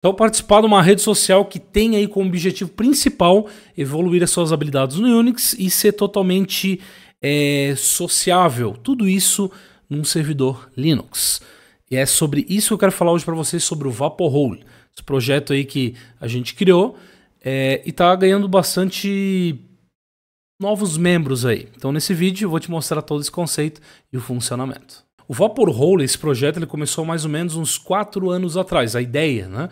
Então, participar de uma rede social que tem aí como objetivo principal evoluir as suas habilidades no Unix e ser totalmente é, sociável. Tudo isso num servidor Linux. E é sobre isso que eu quero falar hoje para vocês sobre o Vaporhole, esse projeto aí que a gente criou é, e está ganhando bastante novos membros aí. Então, nesse vídeo, eu vou te mostrar todo esse conceito e o funcionamento. O Vapor Vaporhole, esse projeto, ele começou mais ou menos uns quatro anos atrás, a ideia, né?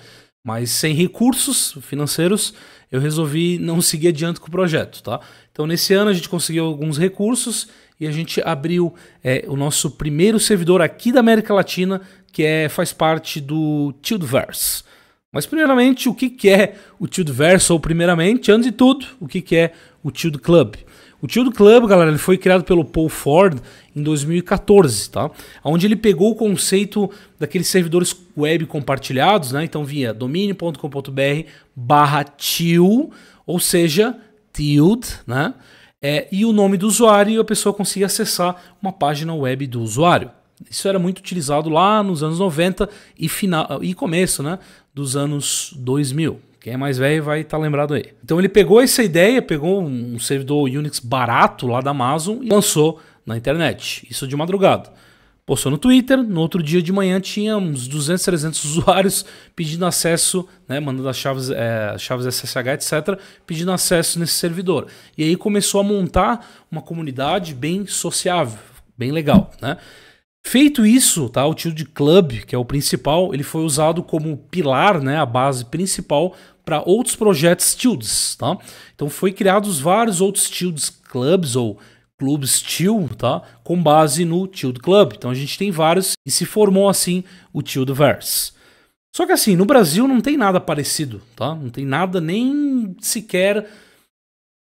Mas sem recursos financeiros, eu resolvi não seguir adiante com o projeto, tá? Então, nesse ano, a gente conseguiu alguns recursos e a gente abriu é, o nosso primeiro servidor aqui da América Latina, que é, faz parte do Tildeverse. Mas primeiramente, o que, que é o Tildeverse? Ou primeiramente, antes de tudo, o que, que é o Tilde Club? O Tio do Club, galera, ele foi criado pelo Paul Ford em 2014, tá? Onde ele pegou o conceito daqueles servidores web compartilhados, né? Então via domínio.com.br barra tio, ou seja, tilt, né? É, e o nome do usuário e a pessoa conseguia acessar uma página web do usuário. Isso era muito utilizado lá nos anos 90 e, final, e começo né, dos anos 2000. Quem é mais velho vai estar tá lembrado aí. Então ele pegou essa ideia, pegou um servidor Unix barato lá da Amazon e lançou na internet. Isso de madrugada. Postou no Twitter, no outro dia de manhã tinha uns 200, 300 usuários pedindo acesso, né, mandando as chaves, é, chaves SSH, etc, pedindo acesso nesse servidor. E aí começou a montar uma comunidade bem sociável, bem legal, né? Feito isso, tá, o de Club, que é o principal, ele foi usado como pilar, né, a base principal para outros projetos Tildes, tá? Então foi criados vários outros Tildes Clubs ou clubes Tild, tá? Com base no Tild Club. Então a gente tem vários e se formou assim o Tildverse. Só que assim, no Brasil não tem nada parecido, tá? Não tem nada nem sequer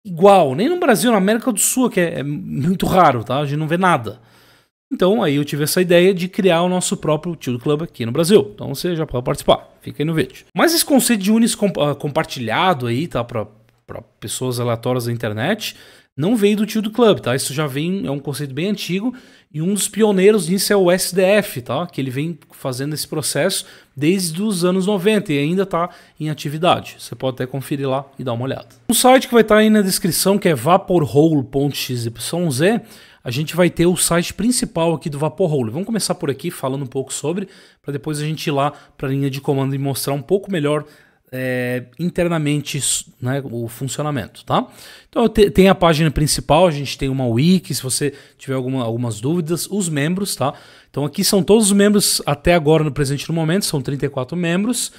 igual, nem no Brasil, na América do Sul, que é, é muito raro, tá? A gente não vê nada. Então aí eu tive essa ideia de criar o nosso próprio do Club aqui no Brasil. Então você já pode participar, fica aí no vídeo. Mas esse conceito de Unis compartilhado aí, tá, para pessoas aleatórias da internet, não veio do tio do clube, tá? Isso já vem, é um conceito bem antigo, e um dos pioneiros disso é o SDF, tá? Que ele vem fazendo esse processo desde os anos 90 e ainda está em atividade. Você pode até conferir lá e dar uma olhada. Um site que vai estar tá aí na descrição, que é vaporhole.xyz, a gente vai ter o site principal aqui do Vaporhole. Vamos começar por aqui falando um pouco sobre, para depois a gente ir lá para a linha de comando e mostrar um pouco melhor é, internamente né, o funcionamento, tá? Então te, tem a página principal, a gente tem uma wiki, se você tiver alguma, algumas dúvidas, os membros, tá? Então aqui são todos os membros até agora no presente no momento, são 34 membros.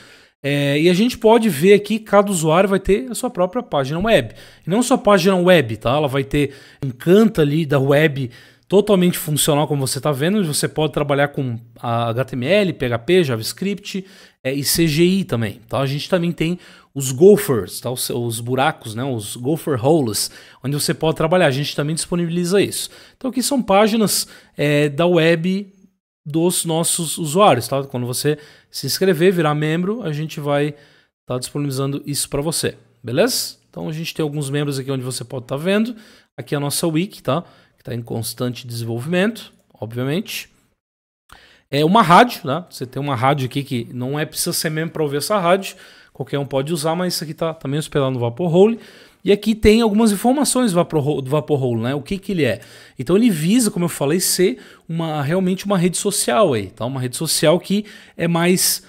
É, e a gente pode ver aqui cada usuário vai ter a sua própria página web. E não só página web, tá? Ela vai ter um canto ali da web totalmente funcional, como você está vendo. Você pode trabalhar com HTML, PHP, JavaScript é, e CGI também. então A gente também tem os gophers, tá? os, os, buracos, né? os gopher holes, onde você pode trabalhar. A gente também disponibiliza isso. Então aqui são páginas é, da web dos nossos usuários. Tá? Quando você se inscrever, virar membro, a gente vai estar tá disponibilizando isso para você. Beleza? Então a gente tem alguns membros aqui onde você pode estar tá vendo. Aqui é a nossa wiki, tá? está em constante desenvolvimento, obviamente. É uma rádio, né? Você tem uma rádio aqui que não é precisa ser mesmo para ouvir essa rádio, qualquer um pode usar, mas isso aqui está também tá hospedado no Vaporhole. E aqui tem algumas informações do Vapor do Vaporhole, né? O que, que ele é? Então ele visa, como eu falei, ser uma realmente uma rede social aí, tá? Uma rede social que é mais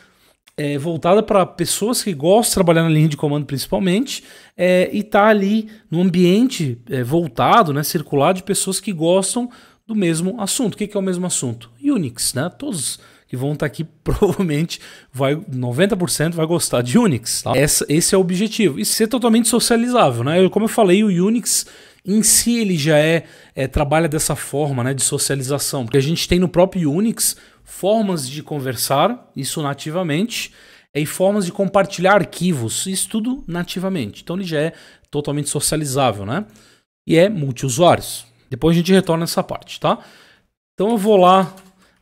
é, voltada para pessoas que gostam de trabalhar na linha de comando principalmente, é, e tá ali no ambiente é, voltado, né, circular de pessoas que gostam do mesmo assunto. O que, que é o mesmo assunto? Unix, né? Todos que vão estar tá aqui provavelmente vai 90% vai gostar de Unix. Tá? Essa, esse é o objetivo. E ser totalmente socializável, né? Como eu falei, o Unix em si ele já é, é trabalha dessa forma, né, de socialização, porque a gente tem no próprio Unix formas de conversar, isso nativamente, e formas de compartilhar arquivos, isso tudo nativamente. Então ele já é totalmente socializável, né? E é multiusuários. Depois a gente retorna nessa parte, tá? Então eu vou lá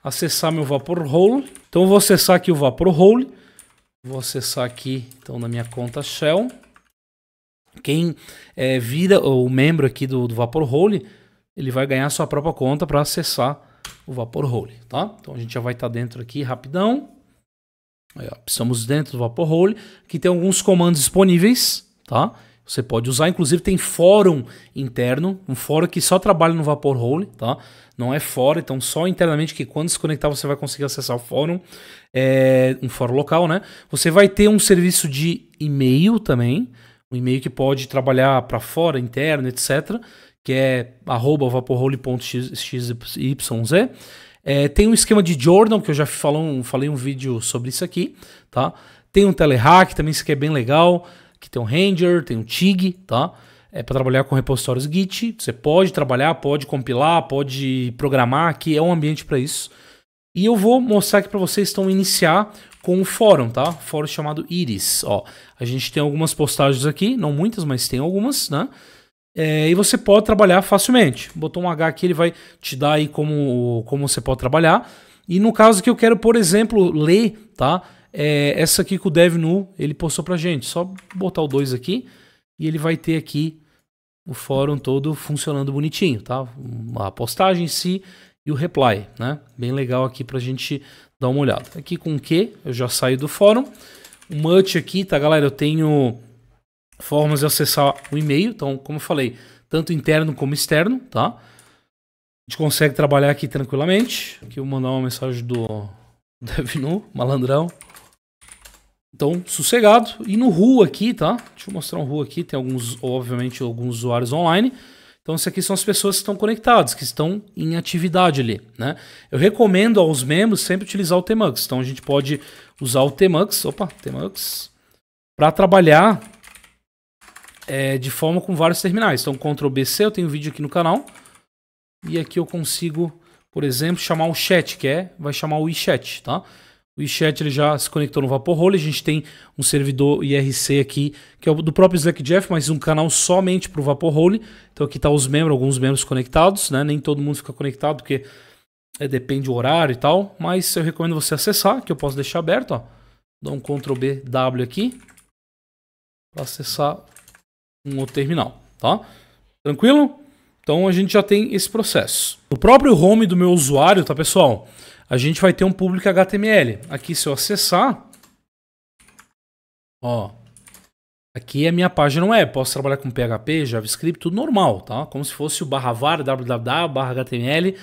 acessar meu VaporHole. Então eu vou acessar aqui o VaporHole. Vou acessar aqui, então, na minha conta Shell. Quem é, vira o membro aqui do, do VaporHole, ele vai ganhar sua própria conta para acessar o vapor hole, tá? Então a gente já vai estar tá dentro aqui rapidão. Aí, ó, estamos dentro do vapor hole, que tem alguns comandos disponíveis, tá? Você pode usar, inclusive tem fórum interno, um fórum que só trabalha no vapor hole, tá? Não é fora, então só internamente que quando se conectar você vai conseguir acessar o fórum, é, um fórum local, né? Você vai ter um serviço de e-mail também, um e-mail que pode trabalhar para fora, interno, etc que é arroba vaporhole.xyz. É, tem um esquema de Jordan, que eu já falei um, falei um vídeo sobre isso aqui, tá? Tem um telehack também, isso aqui é bem legal, que tem um Ranger, tem um TIG, tá? É para trabalhar com repositórios Git, você pode trabalhar, pode compilar, pode programar, que é um ambiente para isso. E eu vou mostrar aqui para vocês, então, iniciar com um fórum, tá? fórum chamado Iris, ó. A gente tem algumas postagens aqui, não muitas, mas tem algumas, né? É, e você pode trabalhar facilmente. Botou um H aqui, ele vai te dar aí como, como você pode trabalhar. E no caso que eu quero, por exemplo, ler, tá? É, essa aqui que o DevNu ele postou pra gente. Só botar o 2 aqui e ele vai ter aqui o fórum todo funcionando bonitinho, tá? A postagem em si e o reply, né? Bem legal aqui pra gente dar uma olhada. Aqui com o Q, eu já saí do fórum. O Much aqui, tá, galera? Eu tenho formas de acessar o e-mail. Então, como eu falei, tanto interno como externo, tá? A gente consegue trabalhar aqui tranquilamente. Aqui eu vou mandar uma mensagem do DevNu, malandrão. Então, sossegado. E no RU aqui, tá? Deixa eu mostrar um RU aqui. Tem alguns, obviamente, alguns usuários online. Então, isso aqui são as pessoas que estão conectadas, que estão em atividade ali, né? Eu recomendo aos membros sempre utilizar o Tmux. Então, a gente pode usar o Tmux, opa, Tmux, para trabalhar é, de forma com vários terminais. Então, Ctrl eu tenho um vídeo aqui no canal. E aqui eu consigo, por exemplo, chamar o chat, que é, vai chamar o iChat, tá? O iChat ele já se conectou no Hole. a gente tem um servidor IRC aqui, que é do próprio Slack Jeff, mas um canal somente para o Hole. Então aqui tá os membros, alguns membros conectados, né? Nem todo mundo fica conectado, porque é, depende do horário e tal, mas eu recomendo você acessar, que eu posso deixar aberto, ó. Dá um Ctrl B W aqui para acessar um outro terminal, tá? Tranquilo? Então a gente já tem esse processo. O próprio home do meu usuário, tá pessoal? A gente vai ter um público HTML. Aqui se eu acessar, ó, aqui é a minha página web. Posso trabalhar com PHP, JavaScript, tudo normal, tá? Como se fosse o barra var, www, barra HTML,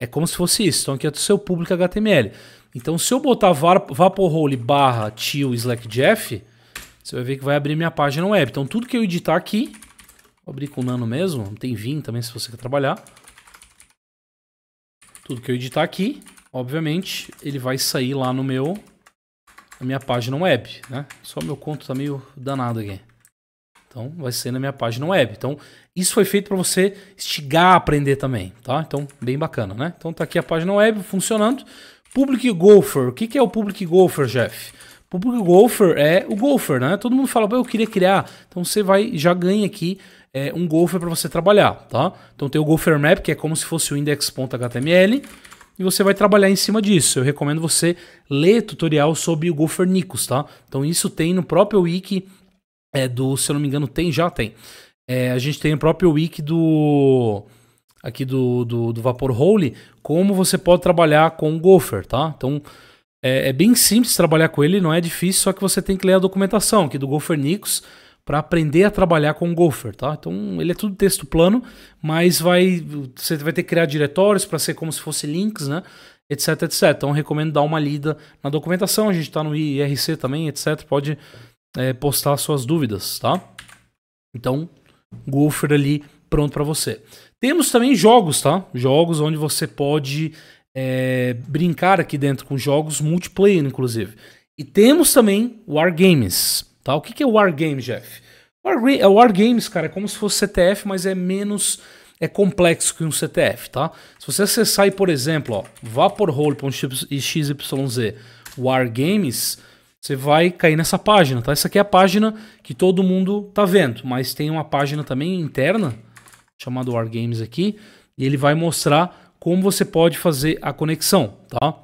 é como se fosse isso. Então aqui é o seu público HTML. Então se eu botar var, vaporhole barra tio slackjeff, você vai ver que vai abrir minha página web. Então tudo que eu editar aqui, vou abrir com nano mesmo, tem vim também se você quer trabalhar. Tudo que eu editar aqui, obviamente, ele vai sair lá no meu na minha página web, né? Só meu conto tá meio danado aqui. Então vai ser na minha página web. Então isso foi feito para você instigar a aprender também, tá? Então bem bacana, né? Então tá aqui a página web funcionando. Public Golfer. O que, que é o Public Golfer, Jeff? Porque o golfer é o golfer, né? Todo mundo fala, eu queria criar. Então você vai já ganha aqui é, um golfer para você trabalhar, tá? Então tem o golfer map, que é como se fosse o index.html, e você vai trabalhar em cima disso. Eu recomendo você ler tutorial sobre o golfer Nikos, tá? Então isso tem no próprio wiki é, do, se eu não me engano, tem, já tem. É, a gente tem o próprio wiki do aqui do, do, do Vapor Hole, como você pode trabalhar com o golfer, tá? Então é, é, bem simples trabalhar com ele, não é difícil, só que você tem que ler a documentação aqui do Gopher Nix para aprender a trabalhar com o Gopher, tá? Então ele é tudo texto plano, mas vai você vai ter que criar diretórios para ser como se fosse links, né? Etc, etc. Então recomendo dar uma lida na documentação. A gente está no IRC também, etc. Pode é, postar suas dúvidas, tá? Então Gopher ali pronto para você. Temos também jogos, tá? Jogos onde você pode é, brincar aqui dentro com jogos multiplayer, inclusive. E temos também Wargames. Tá? O que, que é Wargames, Jeff? Wargames, é Wargames, cara, é como se fosse CTF, mas é menos é complexo que um CTF, tá? Se você acessar aí, por exemplo, ó, vaporhole.xyz Wargames, você vai cair nessa página, tá? Essa aqui é a página que todo mundo tá vendo, mas tem uma página também interna chamada Wargames aqui, e ele vai mostrar como você pode fazer a conexão, tá?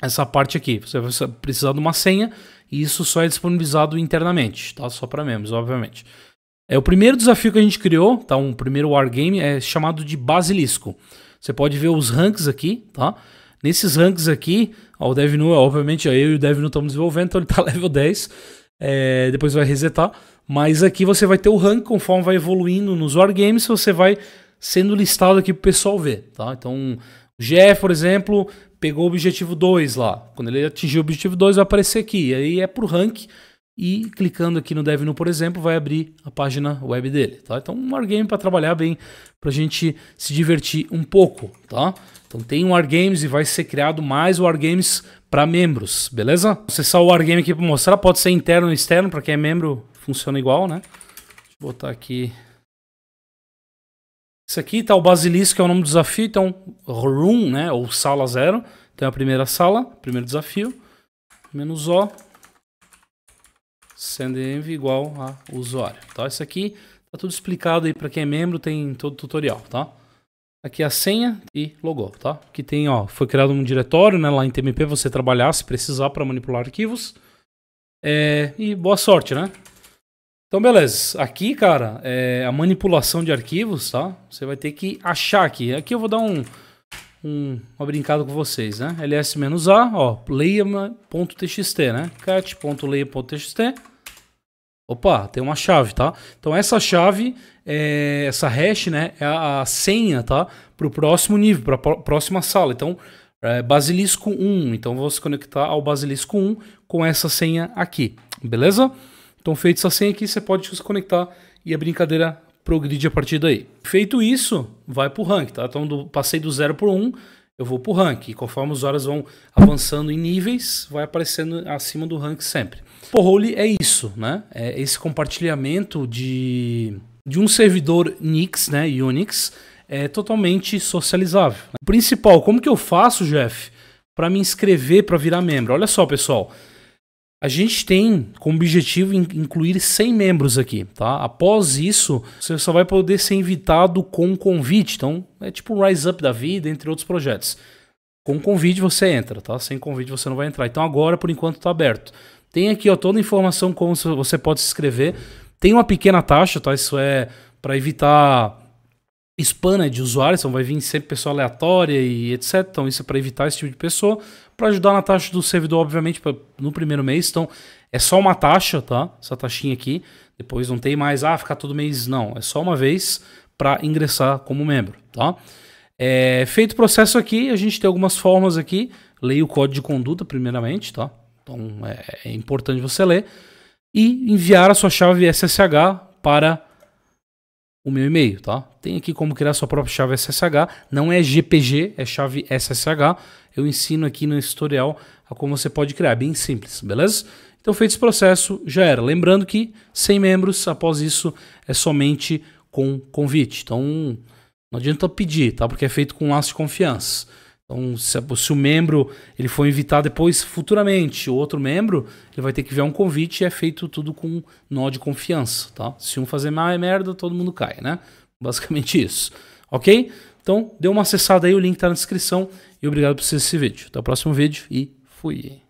Essa parte aqui, você vai precisar de uma senha e isso só é disponibilizado internamente, tá? Só para membros, obviamente. É o primeiro desafio que a gente criou, tá? Um primeiro wargame é chamado de Basilisco. Você pode ver os ranks aqui, tá? Nesses ranks aqui, ó, o DevNu, obviamente, ó, é eu e o DevNu estamos desenvolvendo, então ele tá level 10. É, depois vai resetar. Mas aqui você vai ter o rank conforme vai evoluindo nos wargames, você vai sendo listado aqui para o pessoal ver. Tá? Então, o GF, por exemplo, pegou o objetivo 2 lá. Quando ele atingir o objetivo 2, vai aparecer aqui. E Aí é para o rank. E clicando aqui no DevNu, por exemplo, vai abrir a página web dele. Tá? Então, um Wargame para trabalhar bem, para a gente se divertir um pouco. Tá? Então, tem um Wargames e vai ser criado mais Wargames para membros, beleza? Acessar o Wargame aqui para mostrar. Pode ser interno ou externo, para quem é membro, funciona igual, né? Deixa eu botar aqui isso aqui tá o basilisco, que é o nome do desafio, então room, né, ou sala zero. Então a primeira sala, primeiro desafio, menos O, sendo env igual a usuário, tá? Isso aqui tá tudo explicado aí para quem é membro, tem todo o tutorial, tá? Aqui é a senha e logo, tá? Que tem, ó, foi criado um diretório, né, lá em TMP você trabalhar se precisar para manipular arquivos. É, e boa sorte, né? Então, beleza. Aqui, cara, é a manipulação de arquivos, tá? Você vai ter que achar aqui. Aqui eu vou dar um, um uma brincada com vocês, né? ls-a, ó, leia.txt, né? cat.leia.txt. Opa, tem uma chave, tá? Então essa chave, é, essa hash, né? É a, senha, tá? Para o próximo nível, para a próxima sala. Então, é, basilisco 1. Então vou se conectar ao basilisco 1 com essa senha aqui, beleza? Beleza? Então, feito essa senha aqui, você pode se conectar e a brincadeira progride a partir daí. Feito isso, vai para o rank, tá? Então, do, passei do 0 para 1, um, eu vou para o rank. E conforme os horas vão avançando em níveis, vai aparecendo acima do rank sempre. Porrole é isso, né? É esse compartilhamento de, de um servidor Nix, né? Unix, é totalmente socializável. O principal, como que eu faço, Jeff, para me inscrever para virar membro? Olha só, pessoal. A gente tem como objetivo incluir 100 membros aqui, tá? Após isso, você só vai poder ser invitado com convite. Então, é tipo um Rise Up da vida, entre outros projetos. Com convite você entra, tá? Sem convite você não vai entrar. Então, agora, por enquanto, tá aberto. Tem aqui ó, toda a informação como você pode se inscrever. Tem uma pequena taxa, tá? Isso é para evitar spam né, de usuários, então vai vir sempre pessoa aleatória e etc. Então, isso é para evitar esse tipo de pessoa para ajudar na taxa do servidor, obviamente, pra, no primeiro mês. Então, é só uma taxa, tá? Essa taxinha aqui. Depois não tem mais, ah, ficar todo mês. Não, é só uma vez para ingressar como membro, tá? É, feito o processo aqui, a gente tem algumas formas aqui. Leia o código de conduta, primeiramente, tá? Então, é, é importante você ler. E enviar a sua chave SSH para o meu e-mail, tá? Tem aqui como criar sua própria chave SSH, não é GPG, é chave SSH eu ensino aqui no tutorial a como você pode criar, bem simples, beleza? Então feito esse processo, já era. Lembrando que 100 membros, após isso, é somente com convite. Então não adianta pedir, tá? Porque é feito com um laço de confiança. Então, se, se o membro ele for invitar depois, futuramente, o outro membro, ele vai ter que enviar um convite e é feito tudo com nó de confiança, tá? Se um fazer mal é merda, todo mundo cai, né? Basicamente isso. Ok? Então, dê uma acessada aí, o link tá na descrição e obrigado por assistir esse vídeo. Até o próximo vídeo e fui!